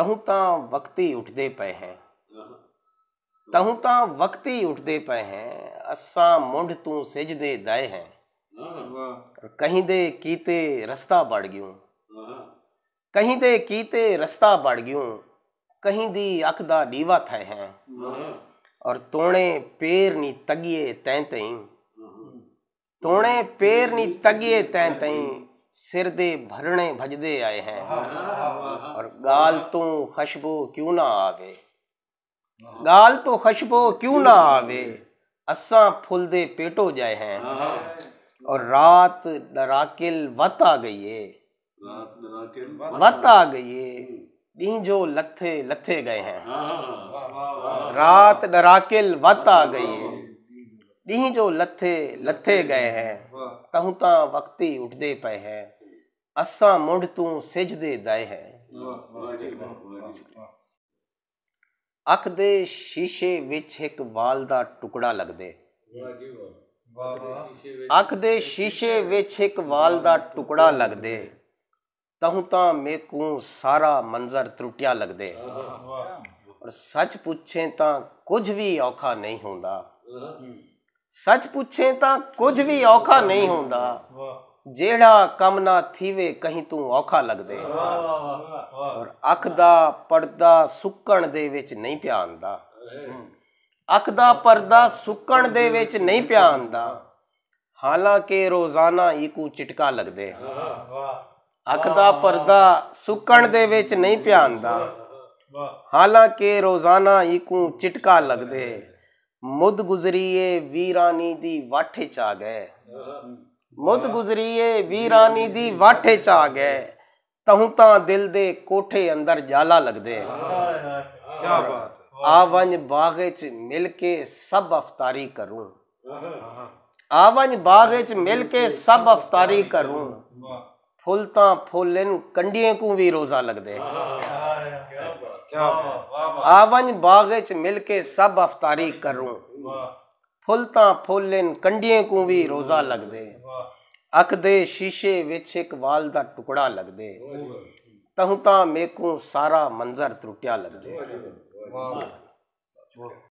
ਤਹੂੰ ਤਾਂ ਵਕਤੀ ਉੱਠਦੇ ਪਏ ਹੈ ਤਹੂੰ ਤਾਂ ਵਕਤੀ ਉੱਠਦੇ ਪਏ ਹੈ ਅਸਾਂ ਮੁੰਡ ਤੂੰ ਸਜਦੇ ਦਏ ਹੈ ਕਹੀਂ ਦੇ ਕੀਤੇ ਰਸਤਾ ਵੜ ਗਿਉ ਕਹੀਂ ਦੇ ਕੀਤੇ ਰਸਤਾ ਵੜ ਗਿਉ ਕਹੀਂ ਦੀ ਅੱਖ ਦਾ ਦੀਵਾ ਥੈ ਹੈ ਔਰ ਤੋਣੇ ਪੇਰ ਨਹੀਂ ਤਗਿਏ ਤੈਂ ਤੈਂ ਤੋਣੇ ਪੇਰ ਨਹੀਂ ਤਗਿਏ ਤੈਂ ਤੈਂ सिर दे भरने भजदे आए हैं और गाल तो खुशबू क्यों ना आवे गाल तो खुशबू क्यों ना आवे असा फुल दे पेटो जाए हैं हाँ, हाँ। और रात डराकिल वत आ गई है वत आ गई है ॾींहं जो लथे लथे गए हैं हाँ, रात डराकिल वत आ गई है ॾींहं ਜੋ ਲੱਥੇ ਲੱਥੇ ਗਏ ਹੈ तहूं ਤਾਂ ਵਕਤੀ ਉੱਠਦੇ ਪਏ ਹੈ ਅਸਾਂ ਮੁੰਡ ਤੂੰ ਸਜਦੇ दए ਹੈ ਅੱਖ ਦੇ ਸ਼ੀਸ਼ੇ ਵਿੱਚ ਇੱਕ ਵਾਲ ਦਾ ਟੁਕੜਾ ਲੱਗਦੇ ਅੱਖ ਦੇ ਸ਼ੀਸ਼ੇ ਵਿੱਚ ਇੱਕ ਵਾਲ ਦਾ ਟੁਕੜਾ ਲੱਗਦੇ ਤਹੂੰ ਤਾਂ ਮੇਕੂੰ ਸਾਰਾ ਮੰਜ਼ਰ ਤਰੁਟਿਆ ਲੱਗਦੇ ਔਰ ਸੱਚ ਪੁੱਛੇ ਤਾਂ ਕੁਝ ਵੀ ਔਖਾ ਨਹੀਂ ਹੁੰਦਾ ਸੱਚ ਪੁੱਛੇ ਤਾਂ ਕੁਝ ਵੀ ਔਖਾ ਨਹੀਂ ਹੁੰਦਾ ਜਿਹੜਾ ਕੰਮ ਨਾ ਥੀਵੇ ਕਹੀਂ ਤੂੰ ਔਖਾ ਲੱਗਦੇ ਵਾਹ ਔਰ ਅੱਖ ਦਾ ਪਰਦਾ ਸੁੱਕਣ ਦੇ ਵਿੱਚ ਨਹੀਂ ਪਿਆ ਅੱਖ ਦਾ ਪਰਦਾ ਸੁੱਕਣ ਦੇ ਵਿੱਚ ਨਹੀਂ ਪਿਆ ਹਾਲਾਂਕਿ ਰੋਜ਼ਾਨਾ ਈਕੂ ਚਿਟਕਾ ਲੱਗਦੇ ਅੱਖ ਦਾ ਪਰਦਾ ਸੁੱਕਣ ਦੇ ਵਿੱਚ ਨਹੀਂ ਪਿਆ ਵਾਹ ਹਾਲਾਂਕਿ ਰੋਜ਼ਾਨਾ ਈਕੂ ਚਿਟਕਾ ਲੱਗਦੇ ਮੁੱਦ ਗੁਜ਼ਰੀਏ ਵੀਰਾਨੀ ਦੀ ਵਾਠੇ ਚ ਆ ਗਏ ਮੁੱਦ ਗੁਜ਼ਰੀਏ ਵੀਰਾਨੀ ਦੀ ਵਾਠੇ ਚ ਆ ਗਏ ਤਹੂੰ ਤਾਂ ਦਿਲ ਦੇ ਕੋਠੇ ਅੰਦਰ ਜਾਲਾ ਲੱਗਦੇ ਕੀ ਬਾਤ ਆ ਬਾਗੇ ਚ ਮਿਲ ਕੇ ਸਭ ਅਫਤਾਰੀ ਕਰੂੰ ਆ ਵੰਜ ਬਾਗੇ ਚ ਮਿਲ ਕੇ ਸਭ ਅਫਤਾਰੀ ਕਰੂੰ ਵਾਹ फुल तो फुलन कंडियों को भी रोजा लग दे आवन बागच मिलके सब अफतारी करूं फुल तो फुलन कंडियों को भी रोजा लग दे अख दे शीशे विच एक वाल का टुकड़ा लग दे तहू मेकू सारा मंजर त्रुटिया लग दे